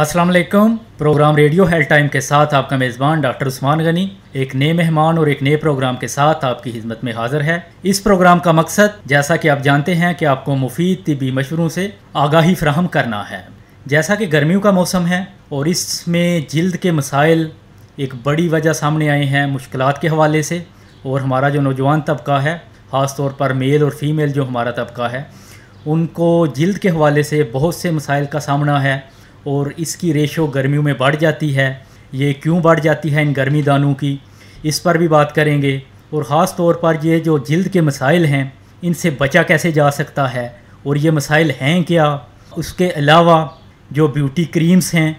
अस्सलाम वालेकुम programme radio health time के साथ आपका मेज़बान डॉक्टर उस्मान गनी एक नए मेहमान और एक नए प्रोग्राम के साथ आपकी खिदमत में हाजिर है इस प्रोग्राम का मकसद जैसा कि आप जानते हैं कि आपको मुफीद तबी मशवरों से आगाही फ्राहम करना है जैसा कि गर्मियों का मौसम है और इसमें जल्द के मसाइल एक बड़ी वजह सामने आए हैं मुश्किल के हवाले से और हमारा जो नौजवान तबका है ख़ास तौर पर मेल और फीमेल जो हमारा तबका है उनको जल्द के हवाले से बहुत से मसाइल का सामना है और इसकी रेशो गर्मियों में बढ़ जाती है ये क्यों बढ़ जाती है इन गर्मी दानों की इस पर भी बात करेंगे और ख़ास तौर पर ये जो जल्द के मसाइल हैं इनसे बचा कैसे जा सकता है और ये मसाइल हैं क्या उसके अलावा जो ब्यूटी क्रीम्स हैं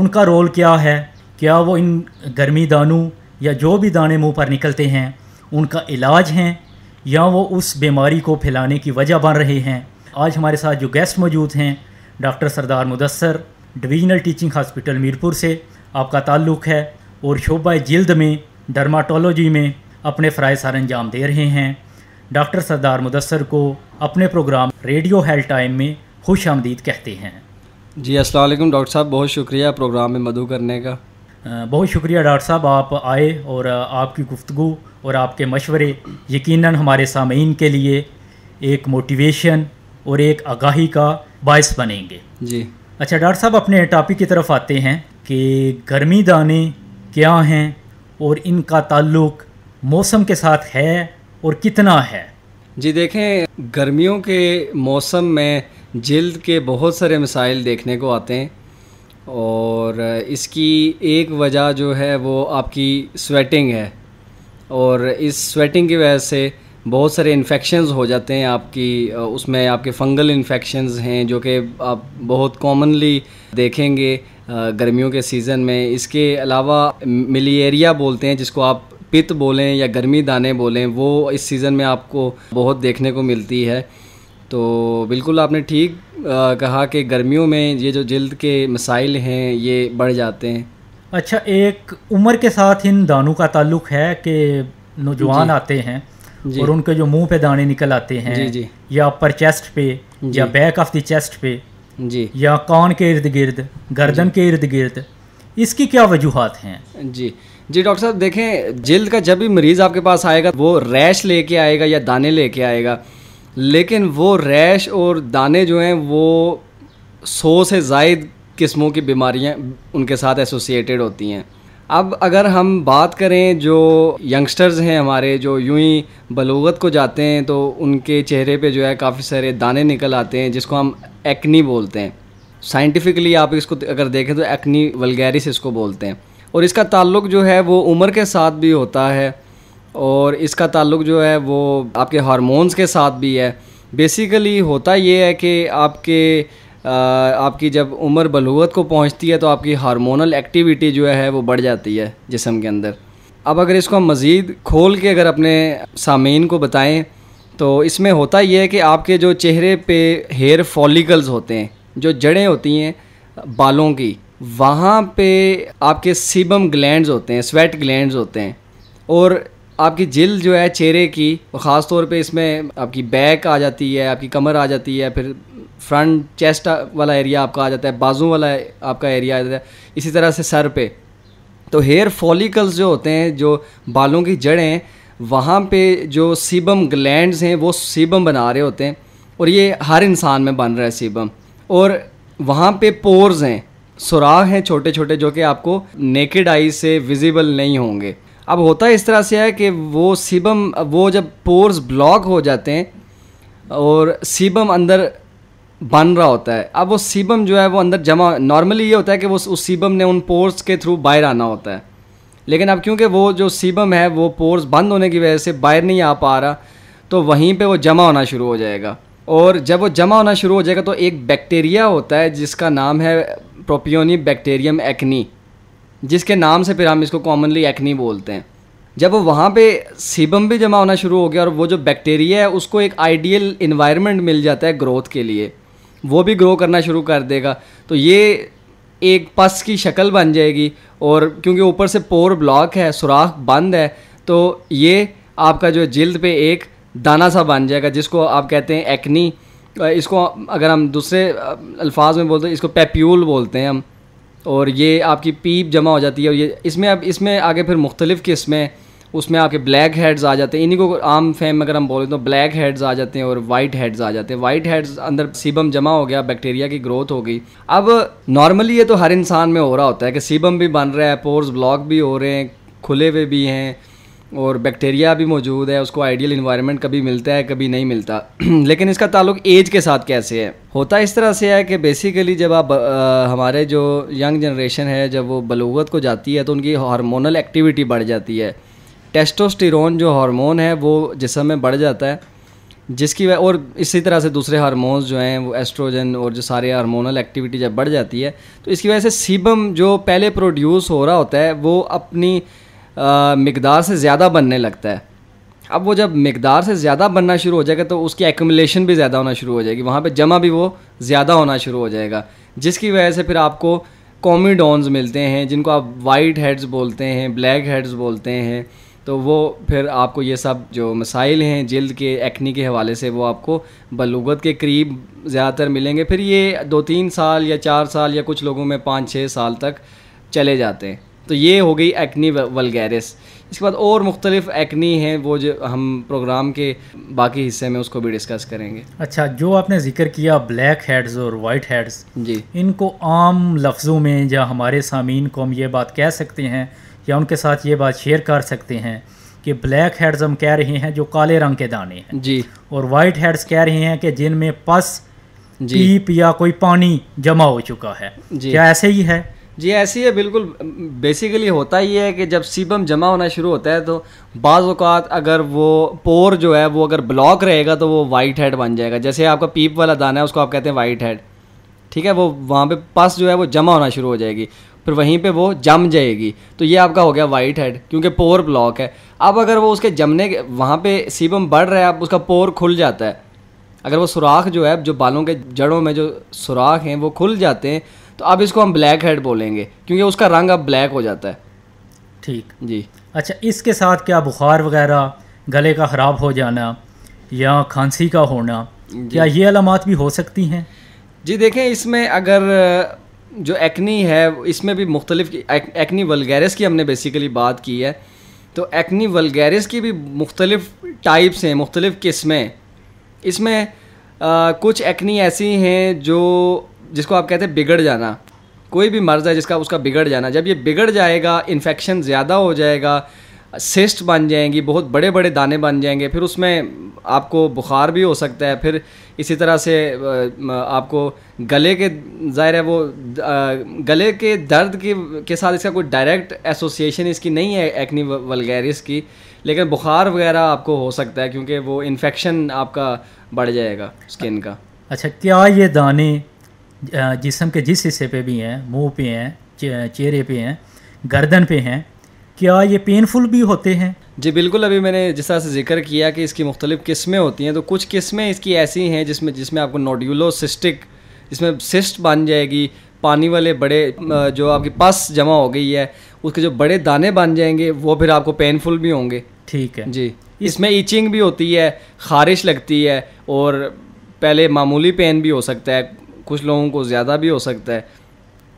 उनका रोल क्या है क्या वो इन गर्मी दानों या जो भी दाने मुंह पर निकलते हैं उनका इलाज हैं या वो उस बीमारी को फैलाने की वजह बन रहे हैं आज हमारे साथ जो गेस्ट मौजूद हैं doctor Sardar Mudassar divisional teaching hospital Mirpur से आपका ताल्लुक़ है और शोबा जल्द में डर्माटोलॉजी में अपने फ़राय सर अंजाम दे रहे हैं डॉक्टर सरदार मुदसर को अपने प्रोग्राम रेडियो हेल्थ टाइम में खुश आमदीद कहते हैं जी असल डॉक्टर साहब बहुत शुक्रिया प्रोग्राम में मधु करने का बहुत शुक्रिया डॉक्टर साहब आप आए और आपकी गुफ्तु और आपके मशवरे यकीन हमारे सामीन के लिए एक मोटिवेशन और एक आगाही का बायस बनेंगे जी अच्छा डॉक्टर साहब अपने टॉपिक की तरफ आते हैं कि गर्मी दाने क्या हैं और इनका ताल्लुक मौसम के साथ है और कितना है जी देखें गर्मियों के मौसम में जल्द के बहुत सारे मसाइल देखने को आते हैं और इसकी एक वजह जो है वो आपकी स्वेटिंग है और इस स्वेटिंग की वजह से बहुत सारे इन्फेक्शन हो जाते हैं आपकी उसमें आपके फंगल इन्फेक्शन हैं जो कि आप बहुत कॉमनली देखेंगे गर्मियों के सीज़न में इसके अलावा मिलिएरिया बोलते हैं जिसको आप पित बोलें या गर्मी दाने बोलें वो इस सीज़न में आपको बहुत देखने को मिलती है तो बिल्कुल आपने ठीक कहा कि गर्मियों में ये जो जल्द के मसाइल हैं ये बढ़ जाते हैं अच्छा एक उम्र के साथ इन दानों का ताल्लुक़ है कि नौजवान आते हैं और उनके जो मुंह पे दाने निकल आते हैं जी जी या अपर चेस्ट पे या बैक ऑफ द चेस्ट पे जी या कान के इर्द गिर्द गर्दन के इर्द गिर्द इसकी क्या वजूहत हैं जी जी डॉक्टर साहब देखें जल्द का जब भी मरीज़ आपके पास आएगा वो रैश लेके आएगा या दाने लेके आएगा लेकिन वो रैश और दाने जो हैं वो सौ से जायद किस्मों की बीमारियाँ उनके साथ एसोसिएटेड होती हैं अब अगर हम बात करें जो यंगस्टर्स हैं हमारे जो यूं ही बलोगत को जाते हैं तो उनके चेहरे पे जो है काफ़ी सारे दाने निकल आते हैं जिसको हम एक्नी बोलते हैं साइंटिफिकली आप इसको अगर देखें तो एक्नी वलगैरिस इसको बोलते हैं और इसका ताल्लुक जो है वो उम्र के साथ भी होता है और इसका ताल्लुक जो है वो आपके हारमोन्स के साथ भी है बेसिकली होता ये है कि आपके आपकी जब उम्र बलूत को पहुंचती है तो आपकी हार्मोनल एक्टिविटी जो है वो बढ़ जाती है जिसम के अंदर अब अगर इसको हम मज़ीद खोल के अगर अपने सामीन को बताएं तो इसमें होता ये है कि आपके जो चेहरे पे हेयर फॉलिकल्स होते हैं जो जड़ें होती हैं बालों की वहाँ पे आपके सीबम ग्लैंड्स होते हैं स्वेट ग्लैंड्स होते हैं और आपकी जिल जो है चेहरे की और ख़ास तौर पे इसमें आपकी बैक आ जाती है आपकी कमर आ जाती है फिर फ्रंट चेस्ट वाला एरिया आपका आ जाता है बाजू वाला आपका एरिया आ जाता है इसी तरह से सर पे तो हेयर फॉलिकल्स जो होते हैं जो बालों की जड़ें हैं वहाँ पे जो सीबम ग्लैंड्स हैं वो सीबम बना रहे होते हैं और ये हर इंसान में बन रहा है सीबम और वहाँ पे पोर्स हैं सुराग हैं छोटे छोटे जो कि आपको नेकेड आई से विजिबल नहीं होंगे अब होता इस तरह से है कि वो सीबम वो जब पोर्स ब्लॉक हो जाते हैं और सीबम अंदर बन रहा होता है अब वो सीबम जो है वो अंदर जमा नॉर्मली ये होता है कि वो उस सीबम ने उन पोर्स के थ्रू बाहर आना होता है लेकिन अब क्योंकि वो जो सीबम है वो पोर्स बंद होने की वजह से बाहर नहीं आ पा रहा तो वहीं पे वो जमा होना शुरू हो जाएगा और जब वो जमा होना शुरू हो जाएगा तो एक बैक्टीरिया होता है जिसका नाम है प्रोपियोनी बैक्टीरियम एक्नी जिसके नाम से फिर हम इसको कॉमनली एक्नी बोलते हैं जब वहाँ पे सीबम भी जमा होना शुरू हो गया और वो जो बैक्टीरिया है उसको एक आइडियल इन्वायरमेंट मिल जाता है ग्रोथ के लिए वो भी ग्रो करना शुरू कर देगा तो ये एक पस की शक्ल बन जाएगी और क्योंकि ऊपर से पोर ब्लॉक है सुराख बंद है तो ये आपका जो जल्द पे एक दाना सा बन जाएगा जिसको आप कहते हैं एक्नी इसको अगर हम दूसरे अल्फाज में बोलते हैं इसको पेप्यूल बोलते हैं हम और ये आपकी पीप जमा हो जाती है और ये इसमें अब इसमें आगे फिर मुख्तलिफ़ किस्में उसमें आपके ब्लैक हेड्स आ जाते हैं इन्हीं को आम फैम अगर हम बोलें तो ब्लैक हेड्स आ जाते हैं और वाइट हेड्स आ जाते हैं वाइट हेड्स अंदर सीबम जमा हो गया बैक्टीरिया की ग्रोथ हो गई अब नॉर्मली ये तो हर इंसान में हो रहा होता है कि सीबम भी बन रहा है पोर्स ब्लॉक भी हो रहे हैं खुले हुए भी हैं और बैक्टीरिया भी मौजूद है उसको आइडियल इन्वायरमेंट कभी मिलता है कभी नहीं मिलता लेकिन इसका ताल्लुक एज के साथ कैसे है होता इस तरह से है कि बेसिकली जब आप आ, हमारे जो यंग जनरेशन है जब वो बलूगत को जाती है तो उनकी हार्मोनल एक्टिविटी बढ़ जाती है टेस्टोस्टिरोन जो हार्मोन है वो जिसम में बढ़ जाता है जिसकी वजह और इसी तरह से दूसरे हारमोनस जो हैं वो एस्ट्रोजन और जो सारे हारमोनल एक्टिविटी जब बढ़ जाती है तो इसकी वजह से सीबम जो पहले प्रोड्यूस हो रहा होता है वो अपनी मकदार से ज़्यादा बनने लगता है अब वो जब मकदार से ज़्यादा बनना शुरू हो जाएगा तो उसकी एकमलेशन भी ज़्यादा होना शुरू हो जाएगी वहाँ पर जमा भी वो ज़्यादा होना शुरू हो जाएगा जिसकी वजह से फिर आपको कॉमीडॉन्स मिलते हैं जिनको आप वाइट हेड्स बोलते हैं ब्लैक हेड्स बोलते हैं तो वो फिर आपको ये सब जो मसाइल हैं जल्द के एक्नी के हवाले से वो आपको बलूगत के करीब ज़्यादातर मिलेंगे फिर ये दो तीन साल या चार साल या कुछ लोगों में पाँच छः साल तक चले जाते हैं तो ये हो गई एक्नी वलगैरिस इसके बाद और मुख्तलिफ एक्नी हैं वो जो हम प्रोग्राम के बाकी हिस्से में उसको भी डिस्कस करेंगे अच्छा जो आपने जिक्र किया ब्लैक हेड्स और वाइट हेड्स जी इनको आम लफ्ज़ों में या हमारे सामीन को हम ये बात कह सकते हैं या उनके साथ ये बात शेयर कर सकते हैं कि ब्लैक हेड्स हम कह रहे हैं जो काले रंग के दाने हैं जी और वाइट हेड्स कह रहे हैं कि जिनमें पस पीप या कोई पानी जमा हो चुका है जी क्या ऐसे ही है जी ऐसी है बिल्कुल बेसिकली होता ही है कि जब सीबम जमा होना शुरू होता है तो बाज़ अवत अगर वो पोर जो है वो अगर ब्लॉक रहेगा तो वो वाइट हेड बन जाएगा जैसे आपका पीप वाला दाना है उसको आप कहते हैं वाइट हेड ठीक है वो वहाँ पे पस जो है वो जमा होना शुरू हो जाएगी फिर वहीं पे वो जम जाएगी तो ये आपका हो गया वाइट हेड क्योंकि पोर ब्लॉक है अब अगर वो उसके जमने के वहाँ पर सीबम बढ़ रहा है अब उसका पोर खुल जाता है अगर वो सुराख जो है जो बालों के जड़ों में जो सुराख हैं वो खुल जाते हैं तो अब इसको हम ब्लैक हेड बोलेंगे क्योंकि उसका रंग अब ब्लैक हो जाता है ठीक जी अच्छा इसके साथ क्या बुखार वगैरह गले का ख़राब हो जाना या खांसी का होना क्या ये अलामत भी हो सकती हैं जी देखें इसमें अगर जो एक्नी है इसमें भी मुख्तलिफ एक, एक्नी वलगैरस की हमने बेसिकली बात की है तो एक्नी वलगैरस की भी मुख्तलिफ टाइप्स हैं मुख्तलिफ किस्में इसमें आ, कुछ एक्नी ऐसी हैं जो जिसको आप कहते हैं बिगड़ जाना कोई भी मर्ज़ है जिसका उसका बिगड़ जाना जब ये बिगड़ जाएगा इन्फेक्शन ज़्यादा हो जाएगा सिस्ट बन जाएंगी बहुत बड़े बड़े दाने बन जाएंगे फिर उसमें आपको बुखार भी हो सकता है फिर इसी तरह से आपको गले के ज़ाहिर है वो गले के दर्द के के साथ इसका कोई डायरेक्ट एसोसिएशन इसकी नहीं है एक्नी वलगैरिस की लेकिन बुखार वगैरह आपको हो सकता है क्योंकि वो इन्फेक्शन आपका बढ़ जाएगा स्किन का अच्छा क्या ये दाने जिसम के जिस हिस्से पे भी हैं मुंह पे हैं चेहरे पे हैं गर्दन पे हैं क्या ये पेनफुल भी होते हैं जी बिल्कुल अभी मैंने जिस तरह से जिक्र किया कि इसकी मुख्तलिफ किस्में होती हैं तो कुछ किस्में इसकी ऐसी हैं जिसमें जिसमें आपको नोड्यूलोसिस्टिक जिसमें सिस्ट बन जाएगी पानी वाले बड़े जो आपकी पस जमा हो गई है उसके जो बड़े दाने बन जाएंगे वो फिर आपको पेनफुल भी होंगे ठीक है जी इसमें इचिंग भी होती है खारिश लगती है और पहले मामूली पेन भी हो सकता है कुछ लोगों को ज़्यादा भी हो सकता है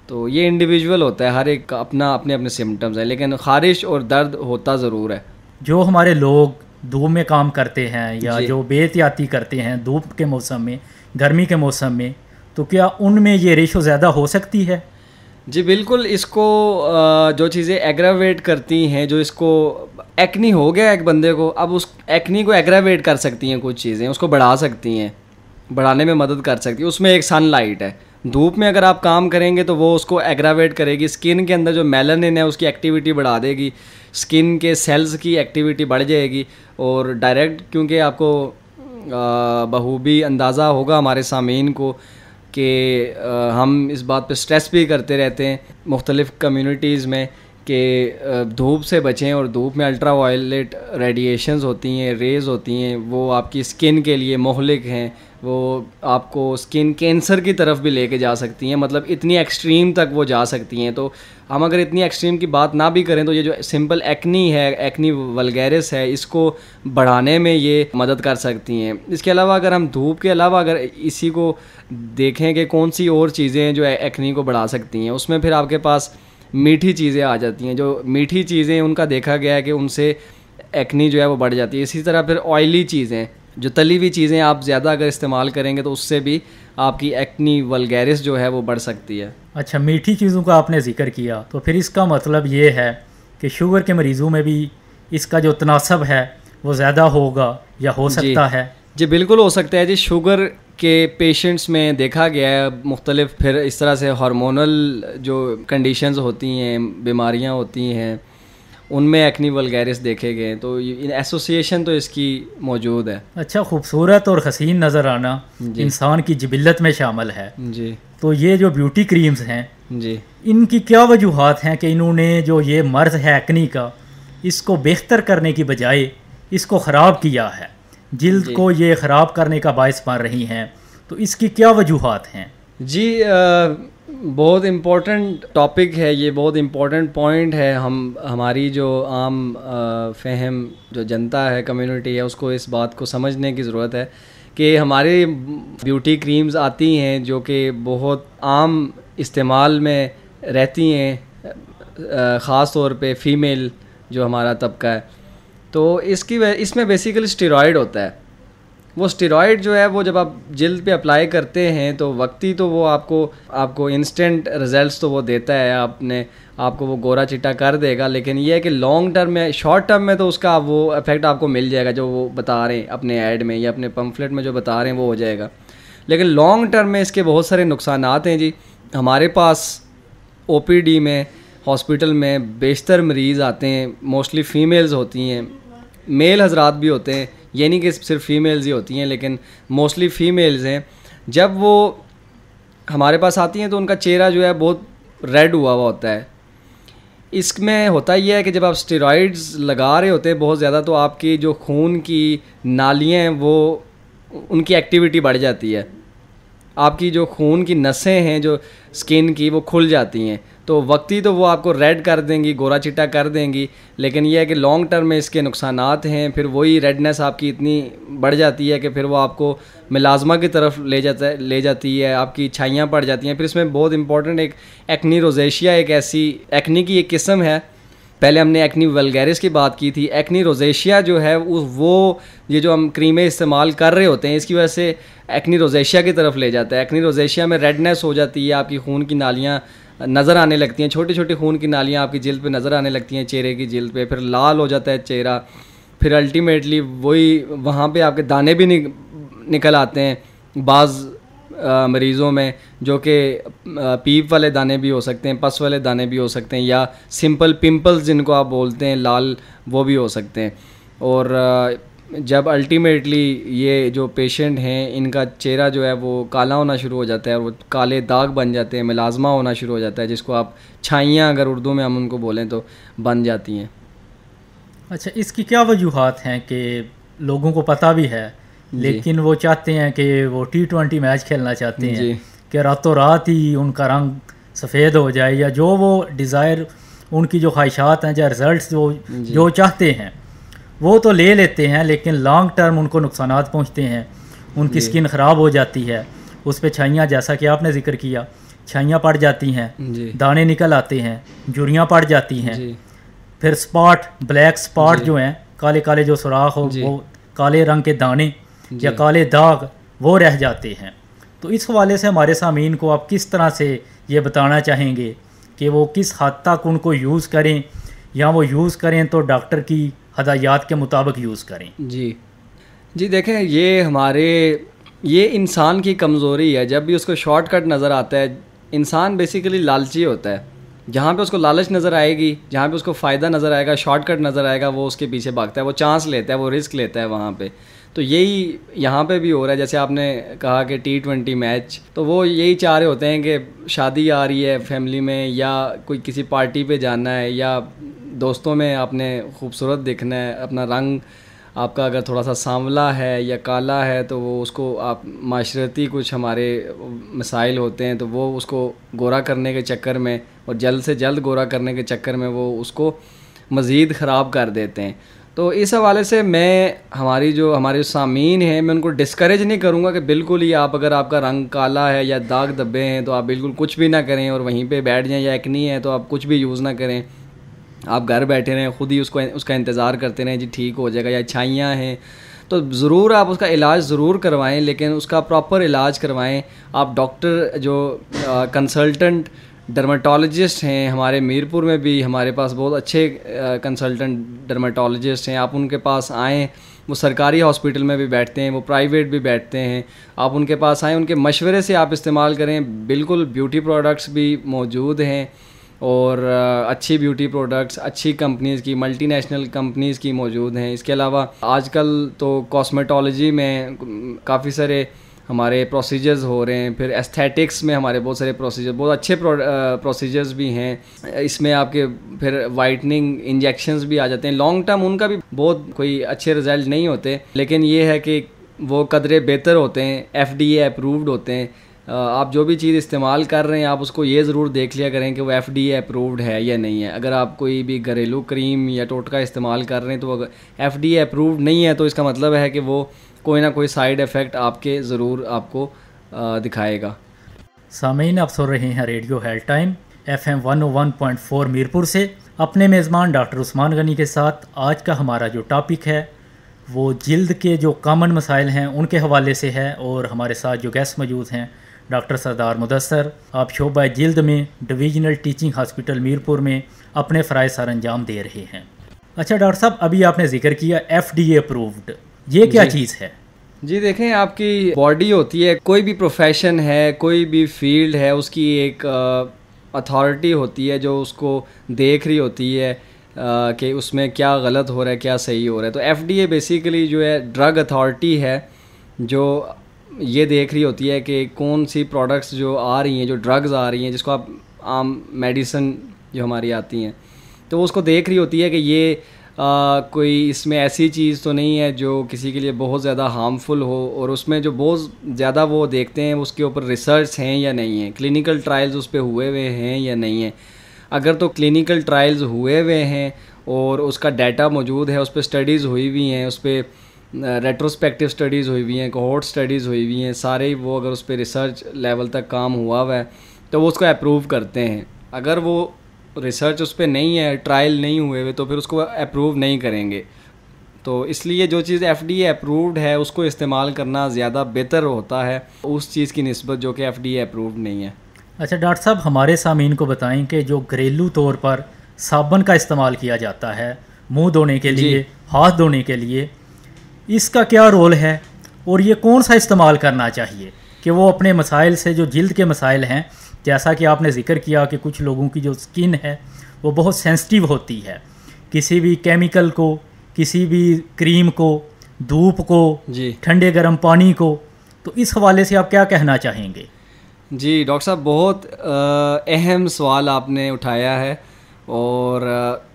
तो ये इंडिविजुअल होता है हर एक का अपना अपने अपने सिम्टम्स हैं लेकिन ख़ारिश और दर्द होता ज़रूर है जो हमारे लोग धूप में काम करते हैं या जो बेहतियाती करते हैं धूप के मौसम में गर्मी के मौसम में तो क्या उनमें ये रेशो ज़्यादा हो सकती है जी बिल्कुल इसको जो चीज़ें एग्रावेट करती हैं जो इसको एक्नी हो गया एक बंदे को अब उस एक्नी को एग्रावेट कर सकती हैं कुछ चीज़ें उसको बढ़ा सकती हैं बढ़ाने में मदद कर सकती है उसमें एक सनलाइट है धूप में अगर आप काम करेंगे तो वो उसको एग्रावेट करेगी स्किन के अंदर जो मेलानिन है उसकी एक्टिविटी बढ़ा देगी स्किन के सेल्स की एक्टिविटी बढ़ जाएगी और डायरेक्ट क्योंकि आपको बहूबी अंदाज़ा होगा हमारे सामीन को कि हम इस बात पे स्ट्रेस भी करते रहते हैं मुख्तलिफ़ कम्यूनिटीज़ में कि धूप से बचें और धूप में अल्ट्रा वायलेट रेडिएशन होती हैं रेज़ होती हैं वो आपकी स्किन के लिए मोहलिक हैं वो आपको स्किन कैंसर की तरफ भी लेके जा सकती हैं मतलब इतनी एक्सट्रीम तक वो जा सकती हैं तो हम अगर इतनी एक्सट्रीम की बात ना भी करें तो ये जो सिंपल एक्नी है एक्नी वलगैरस है इसको बढ़ाने में ये मदद कर सकती हैं इसके अलावा अगर हम धूप के अलावा अगर इसी को देखें कि कौन सी और चीज़ें हैं जो एक्नी को बढ़ा सकती हैं उसमें फिर आपके पास मीठी चीज़ें आ जाती हैं जो मीठी चीज़ें उनका देखा गया है कि उनसे एक्नी जो है वो बढ़ जाती है इसी तरह फिर ऑयली चीज़ें जो तली हुई चीज़ें आप ज़्यादा अगर इस्तेमाल करेंगे तो उससे भी आपकी एक्नी वलगैरिस जो है वो बढ़ सकती है अच्छा मीठी चीज़ों का आपने जिक्र किया तो फिर इसका मतलब ये है कि शुगर के मरीज़ों में भी इसका जो तनासब है वो ज़्यादा होगा या हो सकता है जी बिल्कुल हो सकता है जी शुगर के पेशेंट्स में देखा गया है मुख्तलिफ फिर इस तरह से हार्मोनल जो कंडीशंस होती हैं बीमारियां होती हैं उनमें एक्नी वलगैरिस देखे गए तो एसोसिएशन तो इसकी मौजूद है अच्छा खूबसूरत और हसीन नज़र आना इंसान की जबिलत में शामिल है जी तो ये जो ब्यूटी क्रीम्स हैं जी इनकी क्या वजूहत हैं कि इन्होंने जो ये मर्ज है एक्नी का इसको बेहतर करने की बजाय इसको ख़राब किया है जिल्द को ये ख़राब करने का बायस बन रही हैं तो इसकी क्या वजूहत हैं जी आ, बहुत इम्पोर्टेंट टॉपिक है ये बहुत इम्पोर्टेंट पॉइंट है हम हमारी जो आम फहम जो जनता है कम्युनिटी है उसको इस बात को समझने की ज़रूरत है कि हमारे ब्यूटी क्रीम्स आती हैं जो कि बहुत आम इस्तेमाल में रहती हैं ख़ास तौर पे फीमेल जो हमारा तबका है तो इसकी इसमें बेसिकली स्टेरॉयड होता है वो स्टेरॉयड जो है वो जब आप जल्द पे अप्लाई करते हैं तो वक्ती तो वो आपको आपको इंस्टेंट रिजल्ट्स तो वो देता है आपने आपको वो गोरा चिट्टा कर देगा लेकिन ये है कि लॉन्ग टर्म में शॉर्ट टर्म में तो उसका वो इफेक्ट आपको मिल जाएगा जो वो बता रहे हैं अपने ऐड में या अपने पम्फलेट में जो बता रहे हैं वो हो जाएगा लेकिन लॉन्ग टर्म में इसके बहुत सारे नुकसान हैं जी हमारे पास ओ में हॉस्पिटल में बेशतर मरीज़ आते हैं मोस्टली फ़ीमेल्स होती हैं मेल हजरात भी होते हैं ये नहीं कि सिर्फ फीमेल्स ही होती हैं लेकिन मोस्टली फ़ीमेल्स हैं जब वो हमारे पास आती हैं तो उनका चेहरा जो है बहुत रेड हुआ हुआ होता है इसमें होता यह है कि जब आप स्टेरॉइड्स लगा रहे होते हैं बहुत ज़्यादा तो आपकी जो खून की नालियाँ हैं वो उनकी एक्टिविटी बढ़ जाती है आपकी जो खून की नसें हैं जो स्किन की वो खुल जाती हैं तो वक्ती तो वो आपको रेड कर देंगी गोरा चिट्टा कर देंगी लेकिन यह है कि लॉन्ग टर्म में इसके नुकसान हैं फिर वही रेडनेस आपकी इतनी बढ़ जाती है कि फिर वो आपको मिलाजमा की तरफ ले जाता है ले जाती है आपकी छाइयाँ पड़ जाती हैं फिर इसमें बहुत इंपॉर्टेंट एक एक्नी रोजेशिया एक ऐसी एक्नी की एक किस्म है पहले हमने एक्नी वेलगेरिस की बात की थी एक्नी रोजेशिया जो है वो ये जो हम क्रीमें इस्तेमाल कर रहे होते हैं इसकी वजह से एक्नी रोजेशिया की तरफ ले जाता है एक्नी रोजेशिया में रेडनेस हो जाती है आपकी खून की नालियाँ नज़र आने लगती हैं छोटी छोटी खून की नालियाँ आपकी जल्द पर नज़र आने लगती हैं चेहरे की जल्द पर फिर लाल हो जाता है चेहरा फिर अल्टीमेटली वही वहाँ पर आपके दाने भी निकल आते हैं बाज़ मरीज़ों में जो कि पीप वाले दाने भी हो सकते हैं पस वाले दाने भी हो सकते हैं या सिंपल पिंपल्स जिनको आप बोलते हैं लाल वो भी हो सकते हैं और जब अल्टीमेटली ये जो पेशेंट हैं इनका चेहरा जो है वो काला होना शुरू हो जाता है और वो काले दाग बन जाते हैं मिलाजमा होना शुरू हो जाता है जिसको आप छाइयाँ अगर उर्दू में हम उनको बोलें तो बन जाती हैं अच्छा इसकी क्या वजूहत हैं कि लोगों को पता भी है लेकिन वो चाहते हैं कि वो टी ट्वेंटी मैच खेलना चाहते हैं कि रातों रात ही उनका रंग सफ़ेद हो जाए या जो वो डिज़ायर उनकी जो ख्वाहिशात हैं या रिज़ल्ट जो जो चाहते हैं वो तो ले लेते हैं लेकिन लॉन्ग टर्म उनको नुकसान पहुँचते हैं उनकी स्किन ख़राब हो जाती है उस पर छाइयाँ जैसा कि आपने जिक्र किया छाइयाँ पड़ जाती हैं दाने निकल आते हैं जुड़ियाँ पड़ जाती हैं फिर स्पॉट ब्लैक स्पॉट जो हैं काले काले जो सुराख हो वो काले रंग के दाने या काले दाग वो रह जाते हैं तो इस हवाले से हमारे सामीन को आप किस तरह से ये बताना चाहेंगे कि वो किस हद तक उनको यूज़ करें या वो यूज़ करें तो डॉक्टर की हदायात के मुताबिक यूज़ करें जी जी देखें ये हमारे ये इंसान की कमज़ोरी है जब भी उसको शॉर्ट कट नज़र आता है इंसान बेसिकली लालची होता है जहाँ पे उसको लालच नज़र आएगी जहाँ पे उसको फ़ायदा नज़र आएगा शॉर्टकट नज़र आएगा वो उसके पीछे भागता है वो चांस लेता है वो रिस्क लेता है वहाँ पे तो यही यहाँ पे भी हो रहा है जैसे आपने कहा कि टी ट्वेंटी मैच तो वो यही चाह रहे होते हैं कि शादी आ रही है फैमिली में या कोई किसी पार्टी पे जाना है या दोस्तों में आपने खूबसूरत देखना है अपना रंग आपका अगर थोड़ा सा सांवला है या काला है तो वो उसको आप माशरती कुछ हमारे मसाइल होते हैं तो वो उसको गोरा करने के चक्कर में और जल्द से जल्द गोरा करने के चक्कर में वो उसको मज़ीद ख़राब कर देते हैं तो इस हवाले से मैं हमारी जो हमारे सामीन हैं मैं उनको डिस्करेज नहीं करूँगा कि बिल्कुल ही आप अगर आपका रंग काला है या दाग धब्बे हैं तो आप बिल्कुल कुछ भी ना करें और वहीं पे बैठ जाएं या एक्नी है तो आप कुछ भी यूज़ ना करें आप घर बैठे रहें खुद ही उसको उसका इंतज़ार करते रहें जी ठीक हो जाएगा या अच्छाइयाँ हैं तो ज़रूर आप उसका इलाज ज़रूर करवाएं लेकिन उसका प्रॉपर इलाज करवाएं आप डॉक्टर जो कंसल्टेंट डर्माटोलॉजिस्ट हैं हमारे मीरपुर में भी हमारे पास बहुत अच्छे कंसल्टेंट डर्माटोलॉजिस्ट हैं आप उनके पास आएँ वो सरकारी हॉस्पिटल में भी बैठते हैं वो प्राइवेट भी बैठते हैं आप उनके पास आएँ उनके मशवरे से आप इस्तेमाल करें बिल्कुल ब्यूटी प्रोडक्ट्स भी मौजूद हैं और अच्छी ब्यूटी प्रोडक्ट्स अच्छी कंपनीज़ की मल्टीनेशनल कंपनीज़ की मौजूद हैं इसके अलावा आजकल तो कॉस्मेटोलॉजी में काफ़ी सारे हमारे प्रोसीजर्स हो रहे हैं फिर एस्थेटिक्स में हमारे बहुत सारे प्रोसीजर बहुत अच्छे प्रोसीजर्स भी हैं इसमें आपके फिर वाइटनिंग इंजेक्शंस भी आ जाते हैं लॉन्ग टर्म उनका भी बहुत कोई अच्छे रिजल्ट नहीं होते लेकिन ये है कि वो कदरे बेहतर होते हैं एफ अप्रूव्ड होते हैं आप जो भी चीज़ इस्तेमाल कर रहे हैं आप उसको ये ज़रूर देख लिया करें कि वो एफ़ डी अप्रूव्ड है या नहीं है अगर आप कोई भी घरेलू क्रीम या टोटका इस्तेमाल कर रहे हैं तो अगर एफ़ डी अप्रूव्ड नहीं है तो इसका मतलब है कि वो कोई ना कोई साइड इफ़ेक्ट आपके ज़रूर आपको दिखाएगा सामीन आप सुन रहे हैं radio health time F M one one point four Mirpur से अपने मेज़बान डॉक्टर उस्मान गनी के साथ आज का हमारा जो टॉपिक है वो जल्द के जो कॉमन मसाइल हैं उनके हवाले से है और हमारे साथ जो गेस्ट मौजूद हैं डॉक्टर सरदार मुदसर आप शोबा जिल्द में डिवीजनल टीचिंग हॉस्पिटल मीरपुर में अपने फ़राय सर अंजाम दे रहे हैं अच्छा डॉक्टर साहब अभी आपने जिक्र किया एफ डी अप्रूव्ड ये क्या चीज़ है जी देखें आपकी बॉडी होती है कोई भी प्रोफेशन है कोई भी फील्ड है उसकी एक अथॉरिटी होती है जो उसको देख रही होती है कि उसमें क्या गलत हो रहा है क्या सही हो रहा है तो एफ बेसिकली जो है ड्रग अथॉरिटी है जो ये देख रही होती है कि कौन सी प्रोडक्ट्स जो आ रही हैं जो ड्रग्स आ रही हैं जिसको आप आम मेडिसन जो हमारी आती हैं तो वो उसको देख रही होती है कि ये आ, कोई इसमें ऐसी चीज़ तो नहीं है जो किसी के लिए बहुत ज़्यादा हार्मफुल हो और उसमें जो बहुत ज़्यादा वो देखते हैं उसके ऊपर रिसर्च हैं या नहीं है क्लिनिकल ट्रायल्स उस पर हुए हुए हैं या नहीं है अगर तो क्लिनिकल ट्रायल्स हुए हुए हैं और उसका डाटा मौजूद है उस पर स्टडीज़ हुई हुई हैं उस पर रेट्रोस्पेक्टिव स्टडीज़ हुई हुई हैं कोहोर्ट स्टडीज़ हुई हुई हैं सारे वो अगर उस पर रिसर्च लेवल तक काम हुआ हुआ है तो वो उसको अप्रूव करते हैं अगर वो रिसर्च उस पर नहीं है ट्रायल नहीं हुए हुए तो फिर उसको अप्रूव नहीं करेंगे तो इसलिए जो चीज़ एफ डी अप्रूव्ड है उसको इस्तेमाल करना ज़्यादा बेहतर होता है उस चीज़ की नस्बत जो कि एफ डी अप्रूव्ड नहीं है अच्छा डॉक्टर साहब हमारे सामीन को बताएं कि जो घरेलू तौर पर साबुन का इस्तेमाल किया जाता है मुंह धोने के लिए हाथ धोने के लिए इसका क्या रोल है और ये कौन सा इस्तेमाल करना चाहिए कि वो अपने मसाइल से जो जल्द के मसाइल हैं जैसा कि आपने जिक्र किया कि कुछ लोगों की जो स्किन है वो बहुत सेंसिटिव होती है किसी भी केमिकल को किसी भी क्रीम को धूप को ठंडे गर्म पानी को तो इस हवाले से आप क्या कहना चाहेंगे जी डॉक्टर साहब बहुत अहम सवाल आपने उठाया है और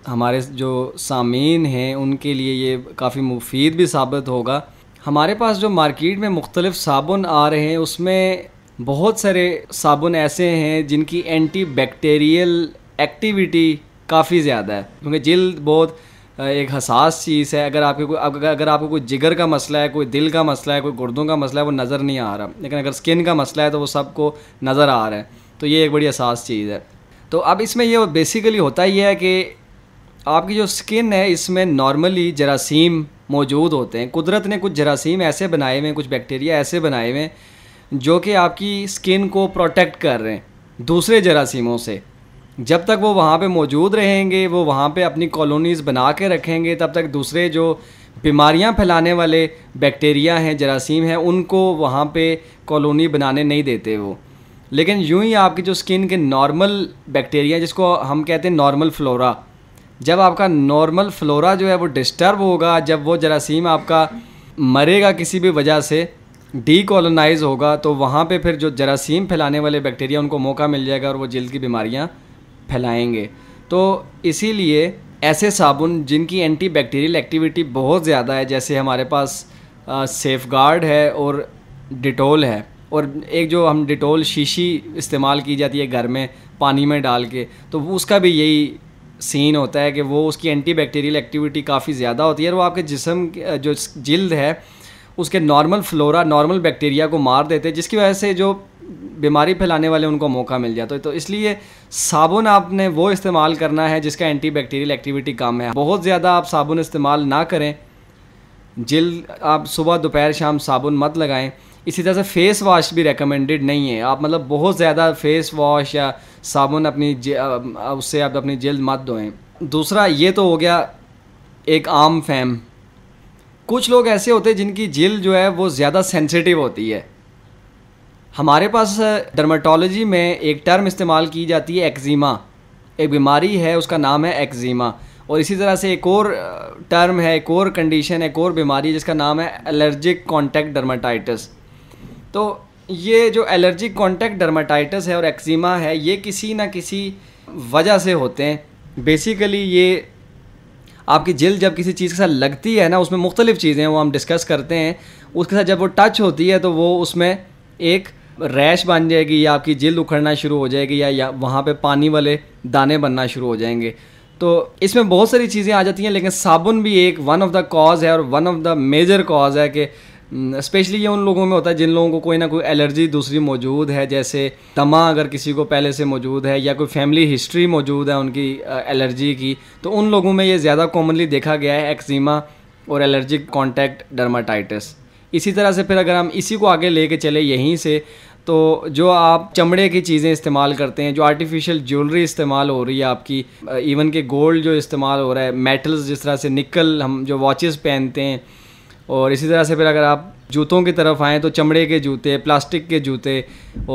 हमारे जो सामीन हैं उनके लिए ये काफ़ी मुफीद भी साबित होगा हमारे पास जो मार्केट में मुख्तलिफ साबुन आ रहे हैं उसमें बहुत सारे साबुन ऐसे हैं जिनकी एंटी बैक्टेरियल एक्टिविटी काफ़ी ज़्यादा है क्योंकि जल्द बहुत एक हसास चीज़ है अगर आपके कोई अगर आपको कोई जिगर का मसला है कोई दिल का मसला है कोई गुर्दों का मसला है वो नज़र नहीं आ रहा लेकिन अगर स्किन का मसला है तो वो सबको नज़र आ रहा है तो ये एक बड़ी हसास चीज़ है तो अब इसमें ये बेसिकली होता ही है कि आपकी जो स्किन है इसमें नॉर्मली जरासीम मौजूद होते हैं कुदरत ने कुछ जरासीम ऐसे बनाए हुए हैं कुछ बैक्टीरिया ऐसे बनाए हुए हैं जो कि आपकी स्किन को प्रोटेक्ट कर रहे हैं दूसरे जरासीमों से जब तक वो वहाँ पे मौजूद रहेंगे वो वहाँ पे अपनी कॉलोनीज़ बना के रखेंगे तब तक दूसरे जो बीमारियाँ फैलाने वाले बैक्टीरिया हैं जरासीम हैं उनको वहाँ पे कॉलोनी बनाने नहीं देते वो लेकिन यूं ही आपकी जो स्किन के नॉर्मल बैक्टीरिया जिसको हम कहते हैं नॉर्मल फ्लोरा जब आपका नॉर्मल फ्लोरा जो है वो डिस्टर्ब होगा जब वो जरासीम आपका मरेगा किसी भी वजह से डीकोलोनाइज होगा तो वहाँ पे फिर जो जरासीम फैलाने वाले बैक्टीरिया उनको मौका मिल जाएगा और वो जल्द की बीमारियाँ फैलाएंगे तो इसीलिए ऐसे साबुन जिनकी एंटी बैक्टीरियल एक्टिविटी बहुत ज़्यादा है जैसे हमारे पास सेफ़ गार्ड है और डिटोल है और एक जो हम डिटोल शीशी इस्तेमाल की जाती है घर में पानी में डाल के तो उसका भी यही सीन होता है कि वो उसकी एंटी बैक्टीरियल एक्टिविटी काफ़ी ज़्यादा होती है और वो आपके जिसम जो जिल्द है उसके नॉर्मल फ्लोरा नॉर्मल बैक्टीरिया को मार देते हैं जिसकी वजह से जो बीमारी फैलाने वाले उनको मौका मिल जाता है तो इसलिए साबुन आपने वो इस्तेमाल करना है जिसका एंटी बैक्टीरियल एक्टिविटी कम है बहुत ज़्यादा आप साबुन इस्तेमाल ना करें जिल आप सुबह दोपहर शाम साबुन मत लगाएं इसी तरह से फेस वॉश भी रेकमेंडेड नहीं है आप मतलब बहुत ज़्यादा फेस वॉश या साबुन अपनी उससे आप अपनी जल्द मत धोएं दूसरा ये तो हो गया एक आम फैम कुछ लोग ऐसे होते हैं जिनकी जिल जो है वो ज़्यादा सेंसिटिव होती है हमारे पास डर्माटोलॉजी में एक टर्म इस्तेमाल की जाती है एक्जिमा एक बीमारी है उसका नाम है एक्जिमा और इसी तरह से एक और टर्म है एक और कंडीशन एक और बीमारी जिसका नाम है एलर्जिक कॉन्टैक्ट डर्माटाइटिस तो ये जो एलर्जिक कॉन्टैक्ट डर्माटाइटस है और एक्जिमा है ये किसी ना किसी वजह से होते हैं बेसिकली ये आपकी जिल जब किसी चीज़ के साथ लगती है ना उसमें मुख्तलिफ चीज़ें वो हम डिस्कस करते हैं उसके साथ जब वो टच होती है तो वो उसमें एक रैश बन जाएगी या आपकी जिल उखड़ना शुरू हो जाएगी या, या वहाँ पर पानी वाले दाने बनना शुरू हो जाएंगे तो इसमें बहुत सारी चीज़ें आ जाती हैं लेकिन साबुन भी एक वन ऑफ द कॉज है और one of the major cause है कि स्पेशली हम्म, ये उन लोगों में होता है जिन लोगों को कोई ना कोई एलर्जी दूसरी मौजूद है जैसे तमा अगर किसी को पहले से मौजूद है या कोई फैमिली हिस्ट्री मौजूद है उनकी एलर्जी की तो उन लोगों में ये ज़्यादा कॉमनली देखा गया है एक्जिमा और एलर्जिक कॉन्टैक्ट डर्माटाइटिस इसी तरह से फिर अगर हम इसी को आगे ले कर चले यहीं से तो जो आप चमड़े की चीज़ें इस्तेमाल करते हैं जो आर्टिफिशियल ज्वेलरी इस्तेमाल हो रही है आपकी इवन के गोल्ड जो इस्तेमाल हो रहा है मेटल्स जिस तरह से निकल हम जो वॉचेस पहनते हैं और इसी तरह से फिर अगर आप जूतों की तरफ आएँ तो चमड़े के जूते प्लास्टिक के जूते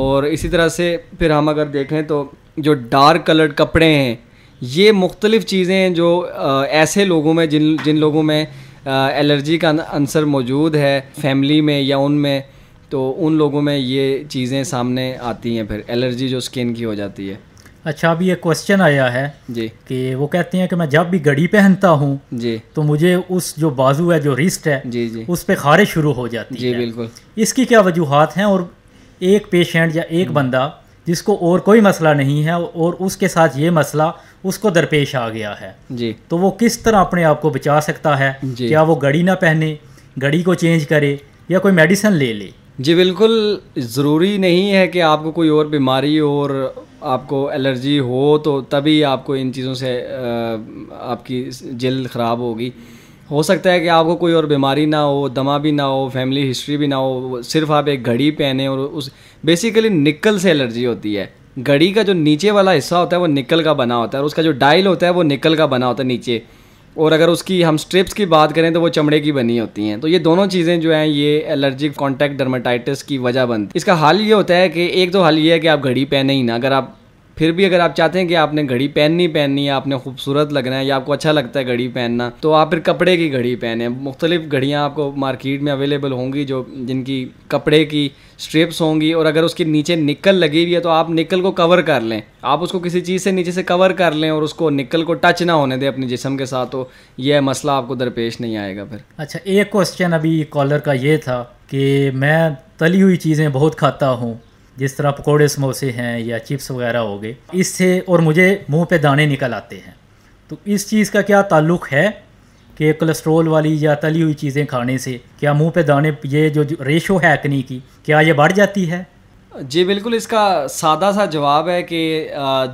और इसी तरह से फिर हम अगर देखें तो जो डार्क कलर्ड कपड़े हैं ये मुख्तलिफ़ चीज़ें हैं जो ऐसे लोगों में जिन जिन लोगों में एलर्जी का अंसर मौजूद है फैमिली में या उनमें तो उन लोगों में ये चीज़ें सामने आती हैं फिर एलर्जी जो स्किन की हो जाती है अच्छा अभी एक क्वेश्चन आया है जी कि वो कहते हैं कि मैं जब भी घड़ी पहनता हूँ जी तो मुझे उस जो बाजू है जो रिस्ट है जी जी उस पर खारिश शुरू हो जाती जी, है जी बिल्कुल इसकी क्या वजूहत हैं और एक पेशेंट या एक हम्म। बंदा जिसको और कोई मसला नहीं है और उसके साथ ये मसला उसको दरपेश आ गया है जी तो वो किस तरह अपने आप को बचा सकता है क्या वो घड़ी ना पहने घड़ी को चेंज करे या कोई मेडिसिन ले ले जी बिल्कुल ज़रूरी नहीं है कि आपको कोई और बीमारी और आपको एलर्जी हो तो तभी आपको इन चीज़ों से आपकी जल्द ख़राब होगी हो सकता है कि आपको कोई और बीमारी ना हो दमा भी ना हो फैमिली हिस्ट्री भी ना हो सिर्फ आप एक घड़ी पहने और उस बेसिकली निकल से एलर्जी होती है घड़ी का जो नीचे वाला हिस्सा होता है वो निकल का बना होता है और उसका जो डायल होता है वो निकल का बना होता है नीचे और अगर उसकी हम स्ट्रिप्स की बात करें तो वो चमड़े की बनी होती हैं तो ये दोनों चीज़ें जो हैं ये एलर्जिक कॉन्टैक्ट डर्माटाइटिस की वजह बनती इसका हल ये होता है कि एक तो हल ये है कि आप घड़ी पहने ही ना अगर आप फिर भी अगर आप चाहते हैं कि आपने घड़ी पहननी पहननी है आपने खूबसूरत लगना है या आपको अच्छा लगता है घड़ी पहनना तो आप फिर कपड़े की घड़ी पहने मुख्तलिफ घड़ियाँ आपको मार्केट में अवेलेबल होंगी जो जिनकी कपड़े की स्ट्रिप्स होंगी और अगर उसके नीचे निकल लगी हुई है तो आप निकल को कवर कर लें आप उसको किसी चीज़ से नीचे से कवर कर लें और उसको निकल को टच ना होने दें अपने जिसम के साथ तो यह मसला आपको दरपेश नहीं आएगा फिर अच्छा एक क्वेश्चन अभी कॉलर का ये था कि मैं तली हुई चीज़ें बहुत खाता हूँ जिस तरह पकौड़े समोसे हैं या चिप्स वगैरह हो गए इससे और मुझे मुंह पे दाने निकल आते हैं तो इस चीज़ का क्या ताल्लुक़ है कि कोलेस्ट्रोल वाली या तली हुई चीज़ें खाने से क्या मुंह पे दाने ये जो रेशो है अकनी की क्या ये बढ़ जाती है जी बिल्कुल इसका सादा सा जवाब है कि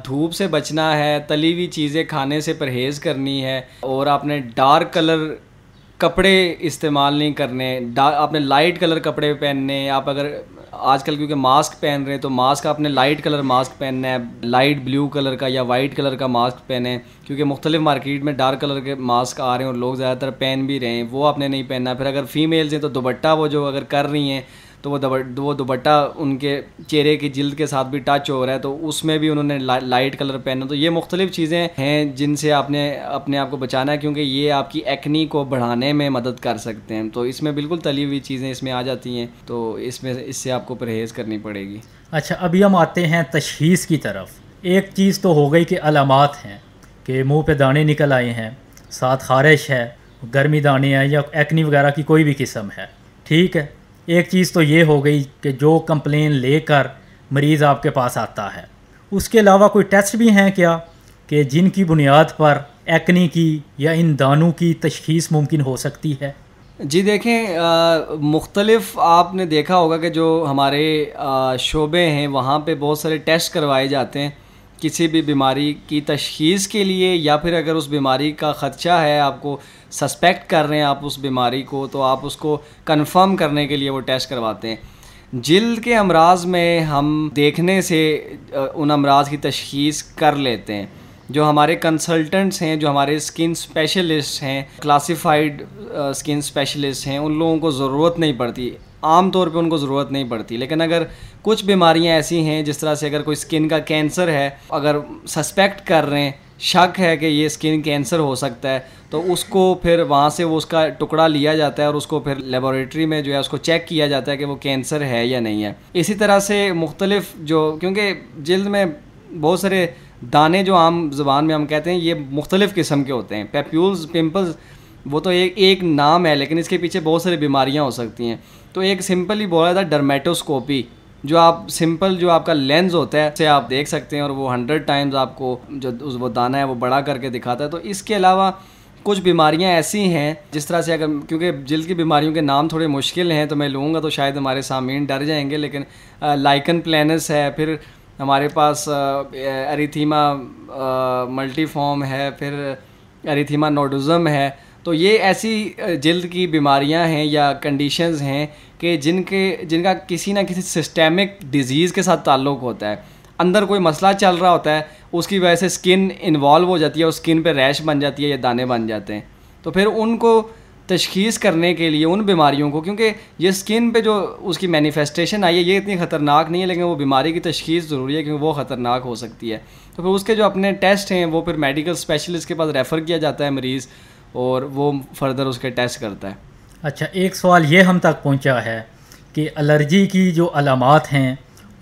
धूप से बचना है तली हुई चीज़ें खाने से परहेज़ करनी है और आपने डार्क कलर कपड़े इस्तेमाल नहीं करने आपने लाइट कलर कपड़े पहनने आप अगर आजकल क्योंकि मास्क पहन रहे हैं तो मास्क आपने लाइट कलर मास्क पहनना है लाइट ब्लू कलर का या वाइट कलर का मास्क पहने क्योंकि मुख्तलिफ मार्केट में डार्क कलर के मास्क आ रहे हैं और लोग ज़्यादातर पहन भी रहे हैं वो आपने नहीं पहनना फिर अगर फीमेल्स हैं तो दुबट्टा वो जो अगर कर रही हैं तो वो वो दुपट्टा उनके चेहरे की जिल्द के साथ भी टच हो रहा है तो उसमें भी उन्होंने ला, लाइट कलर पहना तो ये मुख्तलिफ चीज़ें हैं जिनसे आपने अपने आप को बचाना है क्योंकि ये आपकी एक्नी को बढ़ाने में मदद कर सकते हैं तो इसमें बिल्कुल तली हुई चीज़ें इसमें आ जाती हैं तो इसमें इससे आपको परहेज़ करनी पड़ेगी अच्छा अभी हम आते हैं तशीस की तरफ एक चीज़ तो हो गई कि अलामत हैं कि मुँह पे दाने निकल आए हैं साथ खारिश है गर्मी दाने हैं या एक्नी वगैरह की कोई भी किस्म है ठीक है एक चीज़ तो ये हो गई कि जो कंप्लेन लेकर मरीज़ आपके पास आता है उसके अलावा कोई टेस्ट भी हैं क्या कि जिनकी बुनियाद पर एक्नी की या इन दानों की तशखीस मुमकिन हो सकती है जी देखें मुख्तलफ़ आपने देखा होगा कि जो हमारे आ, शोबे हैं वहाँ पे बहुत सारे टेस्ट करवाए जाते हैं किसी भी बीमारी की तशखीस के लिए या फिर अगर उस बीमारी का ख़दशा है आपको सस्पेक्ट कर रहे हैं आप उस बीमारी को तो आप उसको कंफर्म करने के लिए वो टेस्ट करवाते हैं जल्द के अमराज में हम देखने से उन अमराज की तशखीस कर लेते हैं जो हमारे कंसल्टेंट्स हैं जो हमारे स्किन स्पेशलिस्ट हैं क्लासिफाइड स्किन स्पेशलिस्ट हैं उन लोगों को ज़रूरत नहीं पड़ती आम तौर पे उनको ज़रूरत नहीं पड़ती लेकिन अगर कुछ बीमारियां ऐसी हैं जिस तरह से अगर कोई स्किन का कैंसर है अगर सस्पेक्ट कर रहे हैं शक है कि ये स्किन कैंसर हो सकता है तो उसको फिर वहाँ से वो उसका टुकड़ा लिया जाता है और उसको फिर लेबोरेटरी में जो है उसको चेक किया जाता है कि वो कैंसर है या नहीं है इसी तरह से मुख्तलिफ जो क्योंकि जल्द में बहुत सारे दाने जो आम जबान में हम कहते हैं ये मुख्तलिफ़ किस्म के होते हैं पेप्यूल्स पिम्पल्स वो तो एक एक नाम है लेकिन इसके पीछे बहुत सारी बीमारियाँ हो सकती हैं तो एक सिंपल ही बोला था डर्मेटोस्कोपी जो आप सिंपल जो आपका लेंस होता है से आप देख सकते हैं और वो हंड्रेड टाइम्स आपको जो उस वो दाना है वो बड़ा करके दिखाता है तो इसके अलावा कुछ बीमारियां ऐसी हैं जिस तरह से अगर क्योंकि जल्द की बीमारियों के नाम थोड़े मुश्किल हैं तो मैं लूँगा तो शायद हमारे सामीन डर जाएंगे लेकिन लाइकन प्लानस है फिर हमारे पास अरिथीमा मल्टीफॉर्म है फिर अरिथीमा नोडुज़म है तो ये ऐसी जल्द की बीमारियां हैं या कंडीशंस हैं कि जिनके जिनका किसी ना किसी सिस्टेमिक डिजीज़ के साथ ताल्लुक होता है अंदर कोई मसला चल रहा होता है उसकी वजह से स्किन इन्वॉल्व हो जाती है और स्किन पे रैश बन जाती है या दाने बन जाते हैं तो फिर उनको तशखीस करने के लिए उन बीमारियों को क्योंकि ये स्किन पे जो उसकी मैनिफेस्टेशन आई है ये इतनी ख़तरनाक नहीं है लेकिन वो बीमारी की तशखीस ज़रूरी है क्योंकि वो ख़तरनाक हो सकती है तो फिर उसके जो अपने टेस्ट हैं वो फिर मेडिकल स्पेशलिस्ट के पास रेफ़र किया जाता है मरीज़ और वो फर्दर उसके टेस्ट करता है अच्छा एक सवाल ये हम तक पहुंचा है कि एलर्जी की जो अलामत हैं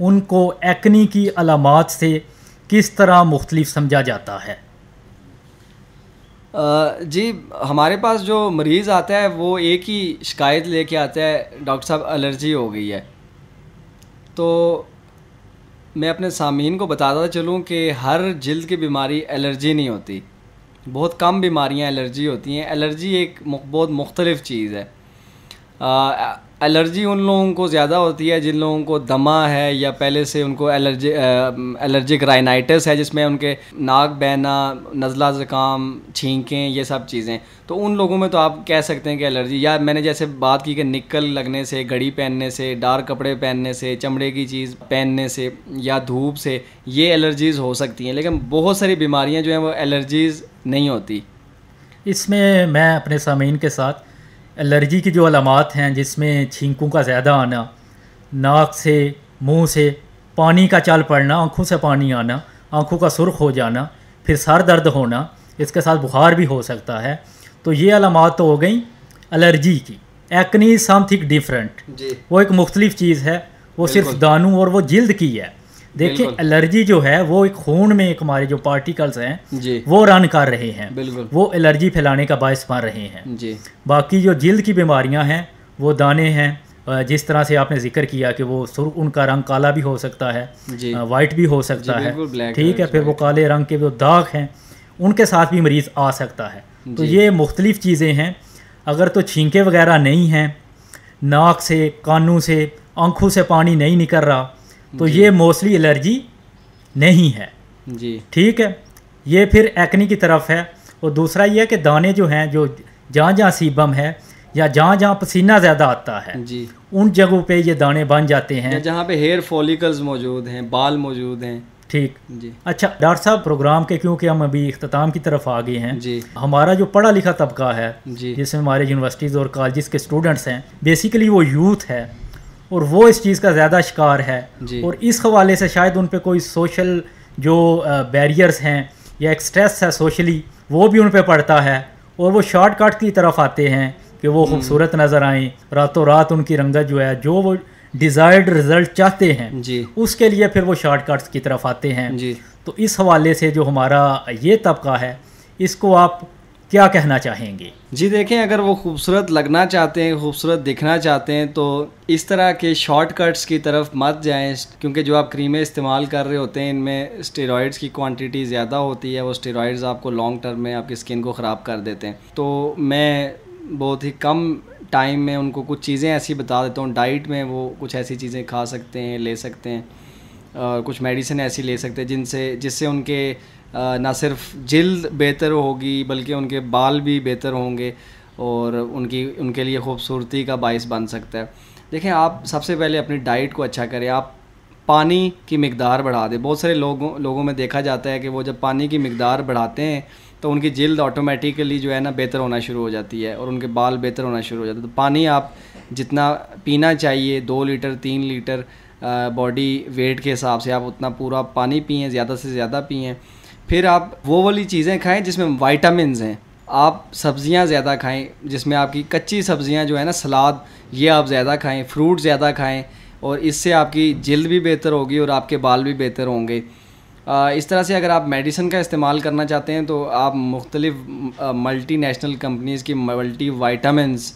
उनको एक्नी की अलामत से किस तरह मुख्तलिफ समझा जाता है जी हमारे पास जो मरीज़ आता है वो एक ही शिकायत लेके आता है डॉक्टर साहब एलर्जी हो गई है तो मैं अपने सामीन को बताता चलूँ कि हर जल्द की बीमारी एलर्जी नहीं होती बहुत कम बीमारियाँ एलर्जी होती हैं एलर्जी एक बहुत मुख्तलिफ़ चीज़ है एलर्जी उन लोगों को ज़्यादा होती है जिन लोगों को दमा है या पहले से उनको एलर्जी एलर्जिक राइनाइटिस है जिसमें उनके नाक बहना नज़ला ज़ुकाम छींकें ये सब चीज़ें तो उन लोगों में तो आप कह सकते हैं कि एलर्जी या मैंने जैसे बात की कि निकल लगने से घड़ी पहनने से डार्क कपड़े पहनने से चमड़े की चीज़ पहनने से या धूप से ये एलर्जीज़ हो सकती हैं लेकिन बहुत सारी बीमारियाँ जो हैं वो एलर्जीज़ नहीं होती इसमें मैं अपने सामीन के साथ एलर्जी की जो अलामत हैं जिसमें छींकों का ज़्यादा आना नाक से मुंह से पानी का चाल पड़ना आँखों से पानी आना आँखों का सुरख हो जाना फिर सर दर्द होना इसके साथ बुखार भी हो सकता है तो ये अलामत तो हो गई एलर्जी की एक्नी समथिंग डिफरेंट वो एक मुख्तलिफ चीज़ है वो सिर्फ दानों और वो जल्द की है देखिए एलर्जी जो है वो एक खून में एक हमारे जो पार्टिकल्स हैं वो रन कर रहे हैं वो एलर्जी फैलाने का बायस बन रहे हैं जी बाकी जो जल्द की बीमारियां हैं वो दाने हैं जिस तरह से आपने जिक्र किया कि वो सुर उनका रंग काला भी हो सकता है वाइट भी हो सकता है ठीक है फिर वो काले रंग के जो दाग हैं उनके साथ भी मरीज़ आ सकता है तो ये मुख्तलिफ़ चीज़ें हैं अगर तो छींके वगैरह नहीं हैं नाक से कानों से आंखों से पानी नहीं निकल रहा तो ये मोस्टली एलर्जी नहीं है जी ठीक है ये फिर एक्नी की तरफ है और दूसरा ये है कि दाने जो हैं जो जहाँ जहाँ सीबम है या जहाँ जहाँ पसीना ज़्यादा आता है जी उन जगहों पे ये दाने बन जाते हैं जहाँ पे हेयर फॉलिकल्स मौजूद हैं बाल मौजूद हैं ठीक जी अच्छा डॉक्टर साहब प्रोग्राम के क्योंकि हम अभी अख्ताम की तरफ आ गए हैं जी हमारा जो पढ़ा लिखा तबका है जी जिसमें हमारे यूनिवर्सिटीज़ और कॉलेज के स्टूडेंट्स हैं बेसिकली वो यूथ है और वो इस चीज़ का ज़्यादा शिकार है और इस हवाले से शायद उन पर कोई सोशल जो बैरियर्स हैं या एक स्ट्रेस है सोशली वो भी उन पर पड़ता है और वो शॉर्टकट की तरफ आते हैं कि वो हम्म। खूबसूरत नज़र आएँ रातों रात उनकी रंगत जो है जो वो डिज़ायर्ड रिज़ल्ट चाहते हैं जी उसके लिए फिर वो शॉर्टकट्स की तरफ आते हैं जी तो इस हवाले से जो हमारा ये तबका है इसको आप क्या कहना चाहेंगे जी देखें अगर वो खूबसूरत लगना चाहते हैं खूबसूरत दिखना चाहते हैं तो इस तरह के शॉर्टकट्स की तरफ मत जाएं क्योंकि जो आप क्रीमें इस्तेमाल कर रहे होते हैं इनमें स्टेरॉइड्स की क्वांटिटी ज़्यादा होती है वो स्टेरॉइड्स आपको लॉन्ग टर्म में आपकी स्किन को ख़राब कर देते हैं तो मैं बहुत ही कम टाइम में उनको कुछ चीज़ें ऐसी बता देता हूँ डाइट में वो कुछ ऐसी चीज़ें खा सकते हैं ले सकते हैं कुछ मेडिसिन ऐसी ले सकते हैं जिनसे जिससे उनके ना सिर्फ जल्द बेहतर होगी बल्कि उनके बाल भी बेहतर होंगे और उनकी उनके लिए खूबसूरती का बायस बन सकता है देखें आप सबसे पहले अपनी डाइट को अच्छा करें आप पानी की मकदार बढ़ा दें बहुत सारे लोगों लोगों में देखा जाता है कि वो जब पानी की मकदार बढ़ाते हैं तो उनकी जल्द ऑटोमेटिकली जो है ना बेहतर होना शुरू हो जाती है और उनके बाल बेहतर होना शुरू हो जाते हैं तो पानी आप जितना पीना चाहिए दो लीटर तीन लीटर बॉडी वेट के हिसाब से आप उतना पूरा पानी पिए ज़्यादा से ज़्यादा पिए फिर आप वो वाली चीज़ें खाएं जिसमें वाइटामिन हैं आप सब्ज़ियाँ ज़्यादा खाएं जिसमें आपकी कच्ची सब्ज़ियाँ जो है ना सलाद ये आप ज़्यादा खाएं फ्रूट ज़्यादा खाएं और इससे आपकी जल्द भी बेहतर होगी और आपके बाल भी बेहतर होंगे इस तरह से अगर आप मेडिसिन का इस्तेमाल करना चाहते हैं तो आप मुख्तलिफ़ मल्टी नेशनल कंपनीज़ की मल्टी वाइटामस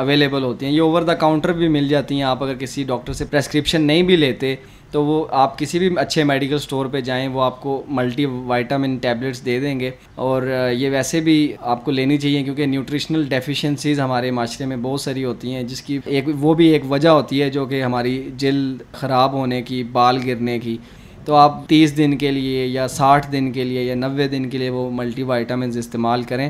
अवेलेबल होती हैं ये ओवर द काउंटर भी मिल जाती हैं आप अगर किसी डॉक्टर से प्रेस्क्रिप्शन नहीं भी लेते तो वो आप किसी भी अच्छे मेडिकल स्टोर पे जाएं वो आपको मल्टी वाइटामिन टैबलेट्स दे देंगे और ये वैसे भी आपको लेनी चाहिए क्योंकि न्यूट्रिशनल डेफिशिएंसीज हमारे माशरे में बहुत सारी होती हैं जिसकी एक वो भी एक वजह होती है जो कि हमारी जल्द ख़राब होने की बाल गिरने की तो आप 30 दिन के लिए या 60 दिन के लिए या 90 दिन के लिए वो मल्टी इस्तेमाल करें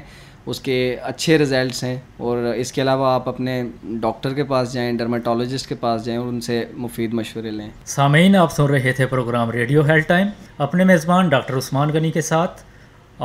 उसके अच्छे रिजल्ट्स हैं और इसके अलावा आप अपने डॉक्टर के पास जाएं डर्माटोलॉजिस्ट के पास जाएं और उनसे मुफीद मशवरे लें सामीन आप सुन रहे थे प्रोग्राम रेडियो हेल्थ टाइम अपने मेज़बान डॉक्टर उस्मान गनी के साथ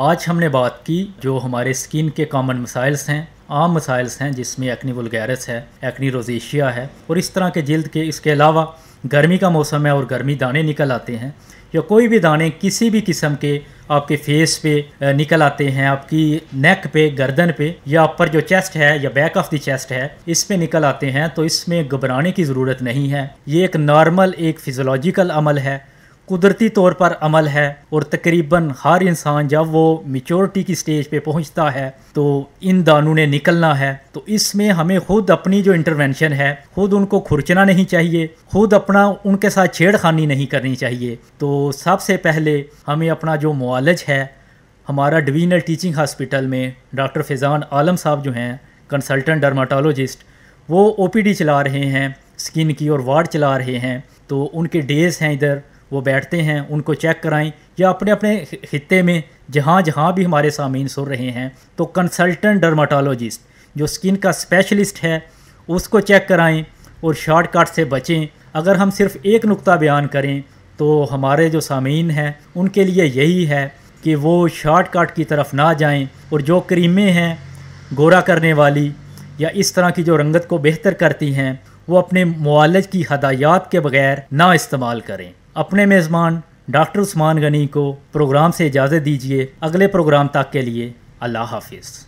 आज हमने बात की जो हमारे स्किन के कॉमन मसाइल्स हैं आम मसाइल्स हैं जिसमें एक्नी वलगैरस है एक्नी रोजेशिया है और इस तरह के जल्द के इसके अलावा गर्मी का मौसम है और गर्मी दाने निकल आते हैं या कोई भी दाने किसी भी किस्म के आपके फेस पे निकल आते हैं आपकी नेक पे गर्दन पे या अपर जो चेस्ट है या बैक ऑफ द चेस्ट है इस पे निकल आते हैं तो इसमें घबराने की ज़रूरत नहीं है ये एक नॉर्मल एक फिजोलॉजिकल अमल है कुदरती तौर पर अमल है और तकरीबन हर इंसान जब वो मेचोरिटी की स्टेज पे पहुंचता है तो इन दानों ने निकलना है तो इसमें हमें खुद अपनी जो इंटरवेंशन है खुद उनको खुरचना नहीं चाहिए खुद अपना उनके साथ छेड़खानी नहीं करनी चाहिए तो सबसे पहले हमें अपना जो मुआलज है हमारा डिवीनल टीचिंग हॉस्पिटल में डॉक्टर फैज़ान आलम साहब जो हैं कंसल्टेंट डर्माटोलॉजिस्ट वो ओपीडी चला रहे हैं स्किन की और वार्ड चला रहे हैं तो उनके डेज़ हैं इधर वो बैठते हैं उनको चेक कराएं या अपने अपने खत्े में जहाँ जहाँ भी हमारे सामीन सुन रहे हैं तो कंसल्टेंट डर्माटोलॉजिस्ट जो स्किन का स्पेशलिस्ट है उसको चेक कराएं और शॉर्टकट से बचें अगर हम सिर्फ एक नुक्ता बयान करें तो हमारे जो सामीन हैं उनके लिए यही है कि वो शॉर्टकट की तरफ ना जाएं और जो क्रीमें हैं गोरा करने वाली या इस तरह की जो रंगत को बेहतर करती हैं वो अपने मालज की हदायात के बगैर ना इस्तेमाल करें अपने मेज़बान डॉक्टर उस्मान गनी को प्रोग्राम से इजाज़त दीजिए अगले प्रोग्राम तक के लिए अल्लाह हाफिज़